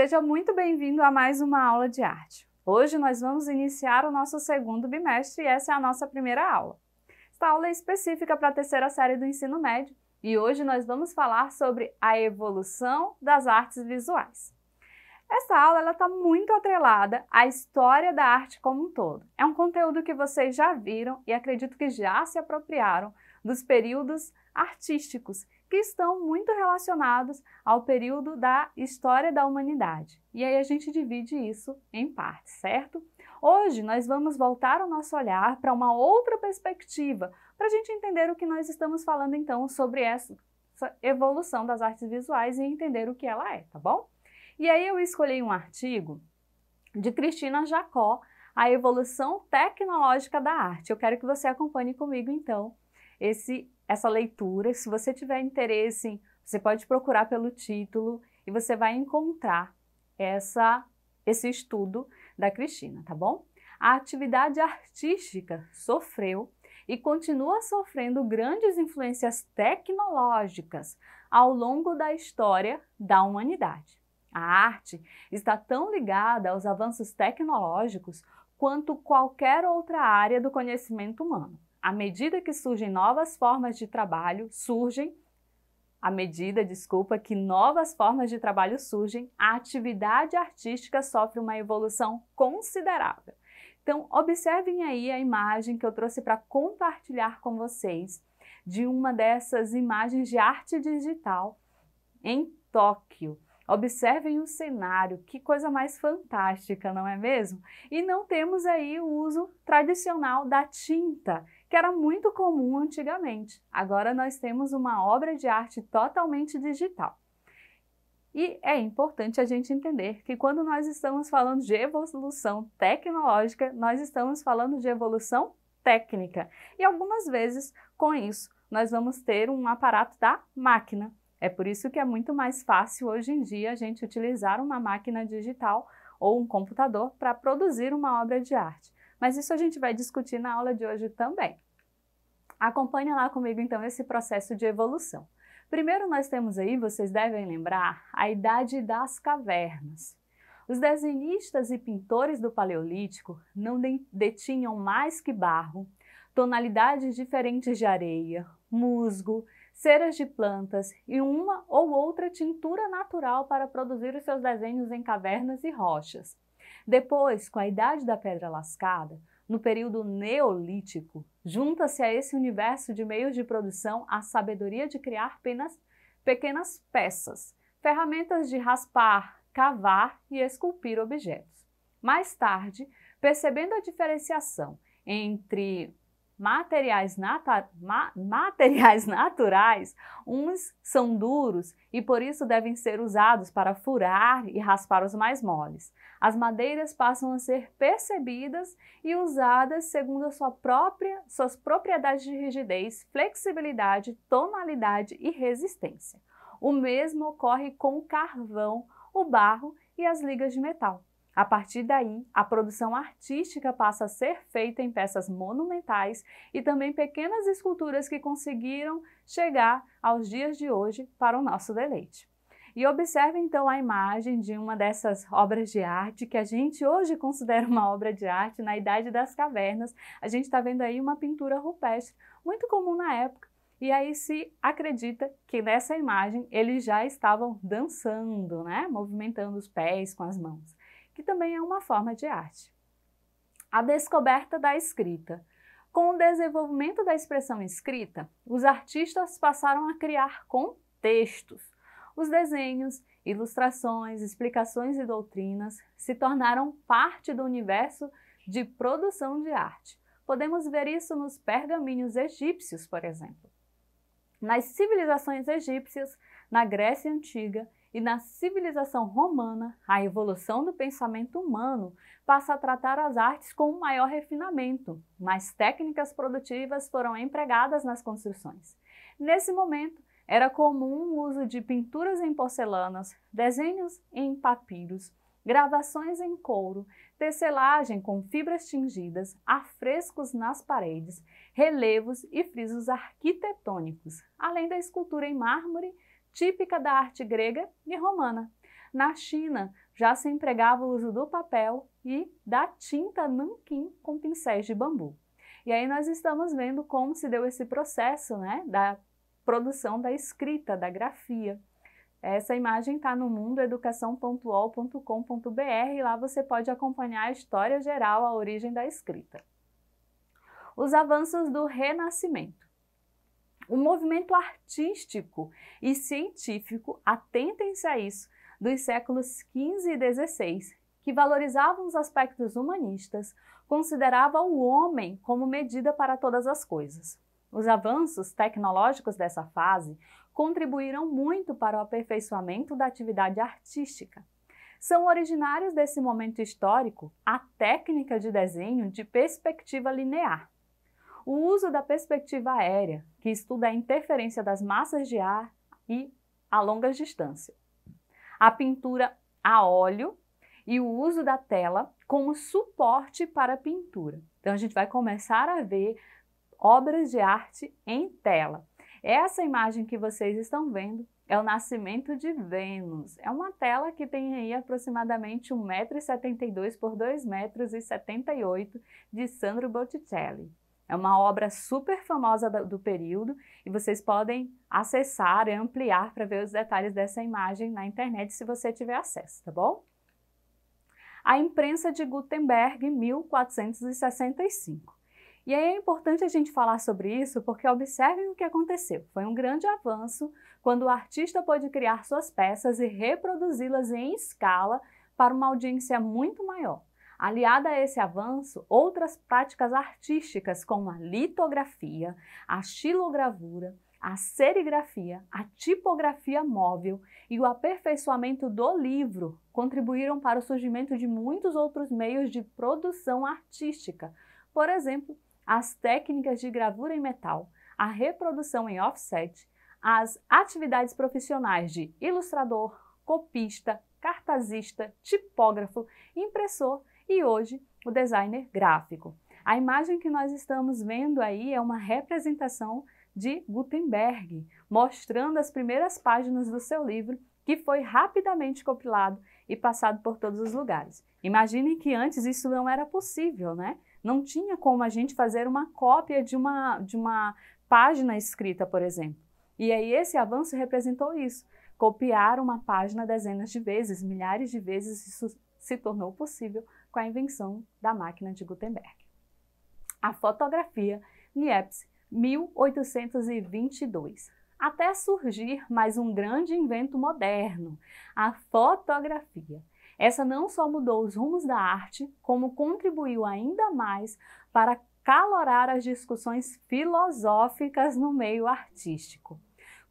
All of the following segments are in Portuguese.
Seja muito bem-vindo a mais uma aula de arte. Hoje nós vamos iniciar o nosso segundo bimestre e essa é a nossa primeira aula. Esta aula é específica para a terceira série do ensino médio e hoje nós vamos falar sobre a evolução das artes visuais. Essa aula está muito atrelada à história da arte como um todo. É um conteúdo que vocês já viram e acredito que já se apropriaram dos períodos artísticos que estão muito relacionados ao período da história da humanidade. E aí a gente divide isso em partes, certo? Hoje nós vamos voltar o nosso olhar para uma outra perspectiva, para a gente entender o que nós estamos falando então sobre essa evolução das artes visuais e entender o que ela é, tá bom? E aí eu escolhi um artigo de Cristina Jacó, A Evolução Tecnológica da Arte. Eu quero que você acompanhe comigo então esse essa leitura. Se você tiver interesse, você pode procurar pelo título e você vai encontrar essa, esse estudo da Cristina, tá bom? A atividade artística sofreu e continua sofrendo grandes influências tecnológicas ao longo da história da humanidade. A arte está tão ligada aos avanços tecnológicos quanto qualquer outra área do conhecimento humano à medida que surgem novas formas de trabalho, surgem, à medida, desculpa, que novas formas de trabalho surgem, a atividade artística sofre uma evolução considerável. Então, observem aí a imagem que eu trouxe para compartilhar com vocês de uma dessas imagens de arte digital em Tóquio. Observem o cenário, que coisa mais fantástica, não é mesmo? E não temos aí o uso tradicional da tinta que era muito comum antigamente. Agora nós temos uma obra de arte totalmente digital. E é importante a gente entender que quando nós estamos falando de evolução tecnológica, nós estamos falando de evolução técnica. E algumas vezes, com isso, nós vamos ter um aparato da máquina. É por isso que é muito mais fácil hoje em dia a gente utilizar uma máquina digital ou um computador para produzir uma obra de arte. Mas isso a gente vai discutir na aula de hoje também. Acompanhe lá comigo então esse processo de evolução. Primeiro nós temos aí, vocês devem lembrar, a idade das cavernas. Os desenhistas e pintores do Paleolítico não detinham mais que barro, tonalidades diferentes de areia, musgo, ceras de plantas e uma ou outra tintura natural para produzir os seus desenhos em cavernas e rochas. Depois, com a idade da pedra lascada, no período neolítico, junta-se a esse universo de meios de produção a sabedoria de criar apenas pequenas peças, ferramentas de raspar, cavar e esculpir objetos. Mais tarde, percebendo a diferenciação entre materiais, nata, ma, materiais naturais, uns são duros e por isso devem ser usados para furar e raspar os mais moles. As madeiras passam a ser percebidas e usadas segundo sua própria, suas propriedades de rigidez, flexibilidade, tonalidade e resistência. O mesmo ocorre com o carvão, o barro e as ligas de metal. A partir daí, a produção artística passa a ser feita em peças monumentais e também pequenas esculturas que conseguiram chegar aos dias de hoje para o nosso deleite. E observe então a imagem de uma dessas obras de arte que a gente hoje considera uma obra de arte na Idade das Cavernas. A gente está vendo aí uma pintura rupestre, muito comum na época. E aí se acredita que nessa imagem eles já estavam dançando, né? Movimentando os pés com as mãos que também é uma forma de arte. A descoberta da escrita. Com o desenvolvimento da expressão escrita, os artistas passaram a criar contextos. Os desenhos, ilustrações, explicações e doutrinas se tornaram parte do universo de produção de arte. Podemos ver isso nos pergaminhos egípcios, por exemplo. Nas civilizações egípcias, na Grécia Antiga e na civilização romana, a evolução do pensamento humano passa a tratar as artes com um maior refinamento, mas técnicas produtivas foram empregadas nas construções. Nesse momento, era comum o uso de pinturas em porcelanas, desenhos em papiros, gravações em couro, tecelagem com fibras tingidas, afrescos nas paredes, relevos e frisos arquitetônicos, além da escultura em mármore típica da arte grega e romana. Na China, já se empregava o uso do papel e da tinta nanquim com pincéis de bambu. E aí nós estamos vendo como se deu esse processo né, da produção da escrita, da grafia. Essa imagem está no mundoeducação.ol.com.br e lá você pode acompanhar a história geral, a origem da escrita. Os avanços do Renascimento. O movimento artístico e científico atentem-se a isso dos séculos XV e XVI, que valorizavam os aspectos humanistas, considerava o homem como medida para todas as coisas. Os avanços tecnológicos dessa fase contribuíram muito para o aperfeiçoamento da atividade artística. São originários desse momento histórico a técnica de desenho de perspectiva linear, o uso da perspectiva aérea, que estuda a interferência das massas de ar e a longas distâncias, a pintura a óleo e o uso da tela como suporte para a pintura. Então a gente vai começar a ver obras de arte em tela. Essa imagem que vocês estão vendo é o nascimento de Vênus. É uma tela que tem aí aproximadamente 1,72m por 2,78m de Sandro Botticelli. É uma obra super famosa do período e vocês podem acessar e ampliar para ver os detalhes dessa imagem na internet se você tiver acesso, tá bom? A imprensa de Gutenberg, 1465. E aí é importante a gente falar sobre isso porque observem o que aconteceu. Foi um grande avanço quando o artista pôde criar suas peças e reproduzi-las em escala para uma audiência muito maior. Aliada a esse avanço, outras práticas artísticas como a litografia, a xilogravura, a serigrafia, a tipografia móvel e o aperfeiçoamento do livro contribuíram para o surgimento de muitos outros meios de produção artística, por exemplo, as técnicas de gravura em metal, a reprodução em offset, as atividades profissionais de ilustrador, copista, cartazista, tipógrafo, impressor e hoje o designer gráfico. A imagem que nós estamos vendo aí é uma representação de Gutenberg, mostrando as primeiras páginas do seu livro, que foi rapidamente compilado e passado por todos os lugares. Imaginem que antes isso não era possível, né? Não tinha como a gente fazer uma cópia de uma, de uma página escrita, por exemplo. E aí esse avanço representou isso. Copiar uma página dezenas de vezes, milhares de vezes, isso se tornou possível com a invenção da máquina de Gutenberg. A fotografia Niepce, 1822. Até surgir mais um grande invento moderno, a fotografia. Essa não só mudou os rumos da arte, como contribuiu ainda mais para calorar as discussões filosóficas no meio artístico.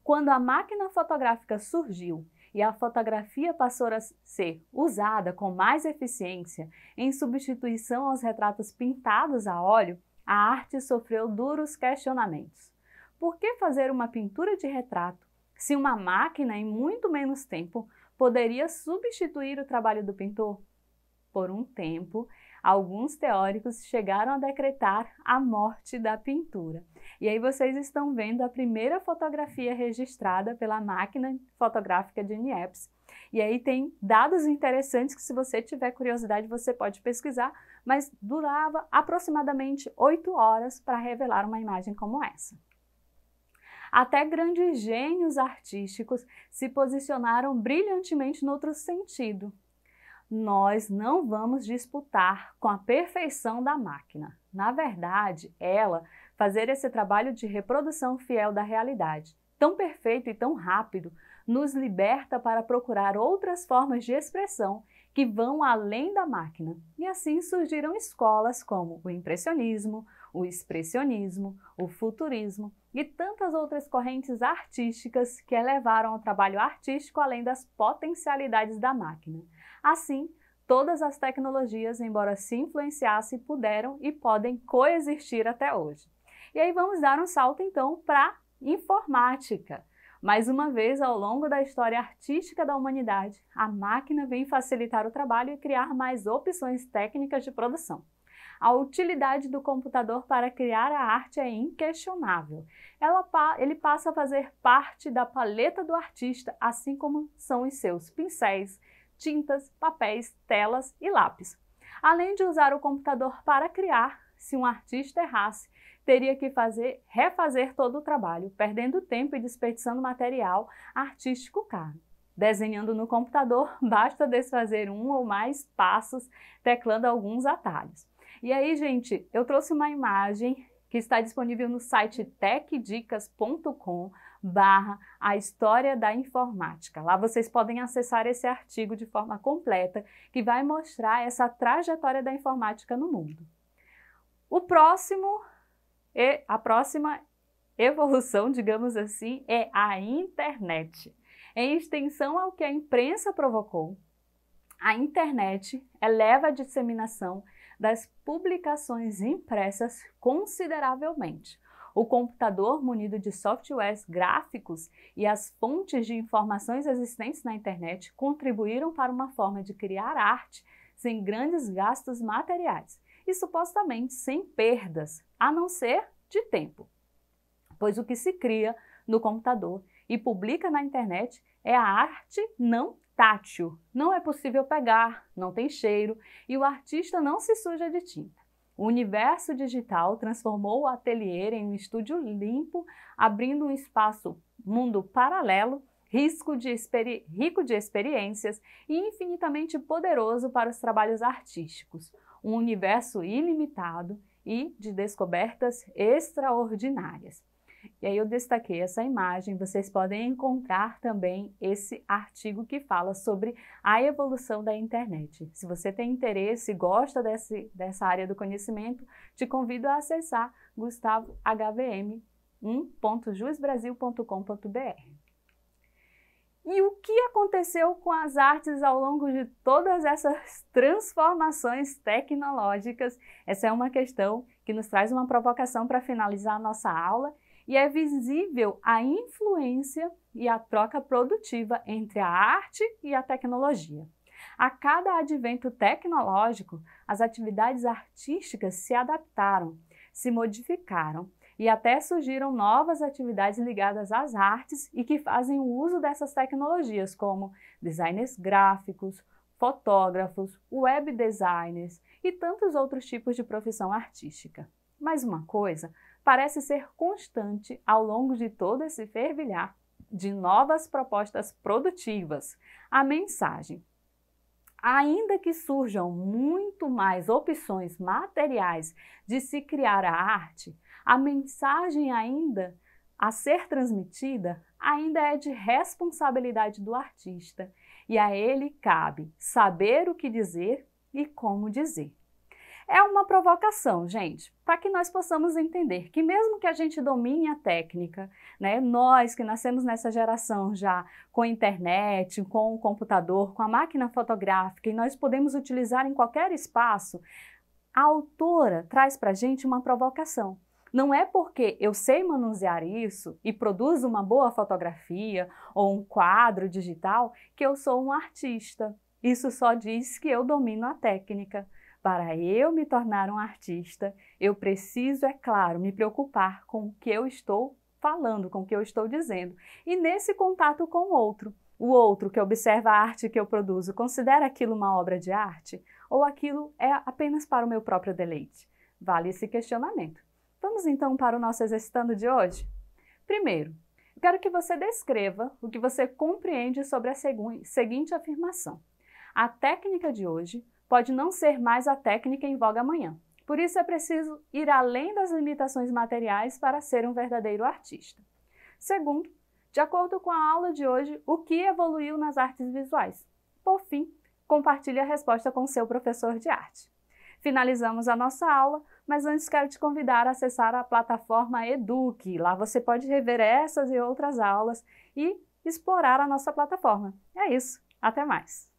Quando a máquina fotográfica surgiu e a fotografia passou a ser usada com mais eficiência em substituição aos retratos pintados a óleo, a arte sofreu duros questionamentos. Por que fazer uma pintura de retrato se uma máquina em muito menos tempo poderia substituir o trabalho do pintor? Por um tempo, alguns teóricos chegaram a decretar a morte da pintura. E aí vocês estão vendo a primeira fotografia registrada pela máquina fotográfica de Niepce. E aí tem dados interessantes que se você tiver curiosidade você pode pesquisar, mas durava aproximadamente 8 horas para revelar uma imagem como essa. Até grandes gênios artísticos se posicionaram brilhantemente no outro sentido, nós não vamos disputar com a perfeição da máquina. Na verdade, ela fazer esse trabalho de reprodução fiel da realidade, tão perfeito e tão rápido, nos liberta para procurar outras formas de expressão que vão além da máquina. E assim surgiram escolas como o impressionismo, o expressionismo, o futurismo e tantas outras correntes artísticas que elevaram o trabalho artístico além das potencialidades da máquina. Assim, todas as tecnologias, embora se influenciassem, puderam e podem coexistir até hoje. E aí vamos dar um salto então para informática. Mais uma vez, ao longo da história artística da humanidade, a máquina vem facilitar o trabalho e criar mais opções técnicas de produção. A utilidade do computador para criar a arte é inquestionável. Ela, ele passa a fazer parte da paleta do artista, assim como são os seus pincéis, tintas, papéis, telas e lápis. Além de usar o computador para criar, se um artista errasse, teria que fazer, refazer todo o trabalho, perdendo tempo e desperdiçando material artístico caro. Desenhando no computador, basta desfazer um ou mais passos, teclando alguns atalhos. E aí, gente, eu trouxe uma imagem que está disponível no site techdicas.com barra a história da informática. Lá vocês podem acessar esse artigo de forma completa que vai mostrar essa trajetória da informática no mundo. O próximo, a próxima evolução, digamos assim, é a internet. Em extensão ao que a imprensa provocou, a internet eleva a disseminação das publicações impressas consideravelmente o computador munido de softwares gráficos e as fontes de informações existentes na internet contribuíram para uma forma de criar arte sem grandes gastos materiais e supostamente sem perdas, a não ser de tempo. Pois o que se cria no computador e publica na internet é a arte não tátil. Não é possível pegar, não tem cheiro e o artista não se suja de tinta. O universo digital transformou o ateliê em um estúdio limpo, abrindo um espaço mundo paralelo, de rico de experiências e infinitamente poderoso para os trabalhos artísticos. Um universo ilimitado e de descobertas extraordinárias. E aí eu destaquei essa imagem, vocês podem encontrar também esse artigo que fala sobre a evolução da internet. Se você tem interesse e gosta desse, dessa área do conhecimento, te convido a acessar gustavohvm1.jusbrasil.com.br. E o que aconteceu com as artes ao longo de todas essas transformações tecnológicas? Essa é uma questão que nos traz uma provocação para finalizar a nossa aula e é visível a influência e a troca produtiva entre a arte e a tecnologia. A cada advento tecnológico, as atividades artísticas se adaptaram, se modificaram e até surgiram novas atividades ligadas às artes e que fazem o uso dessas tecnologias, como designers gráficos, fotógrafos, web designers e tantos outros tipos de profissão artística. Mais uma coisa parece ser constante ao longo de todo esse fervilhar de novas propostas produtivas. A mensagem: ainda que surjam muito mais opções materiais de se criar a arte, a mensagem ainda a ser transmitida ainda é de responsabilidade do artista e a ele cabe saber o que dizer e como dizer. É uma provocação, gente, para que nós possamos entender que mesmo que a gente domine a técnica, né, nós que nascemos nessa geração já com a internet, com o computador, com a máquina fotográfica e nós podemos utilizar em qualquer espaço, a autora traz para a gente uma provocação. Não é porque eu sei manusear isso e produzo uma boa fotografia ou um quadro digital que eu sou um artista. Isso só diz que eu domino a técnica. Para eu me tornar um artista, eu preciso, é claro, me preocupar com o que eu estou falando, com o que eu estou dizendo. E nesse contato com o outro, o outro que observa a arte que eu produzo, considera aquilo uma obra de arte? Ou aquilo é apenas para o meu próprio deleite? Vale esse questionamento. Vamos então para o nosso exercitando de hoje? Primeiro, quero que você descreva o que você compreende sobre a seguinte afirmação. A técnica de hoje pode não ser mais a técnica em voga amanhã. Por isso é preciso ir além das limitações materiais para ser um verdadeiro artista. Segundo, de acordo com a aula de hoje, o que evoluiu nas artes visuais? Por fim, compartilhe a resposta com seu professor de arte. Finalizamos a nossa aula, mas antes quero te convidar a acessar a plataforma Eduque. Lá você pode rever essas e outras aulas e explorar a nossa plataforma. É isso, até mais!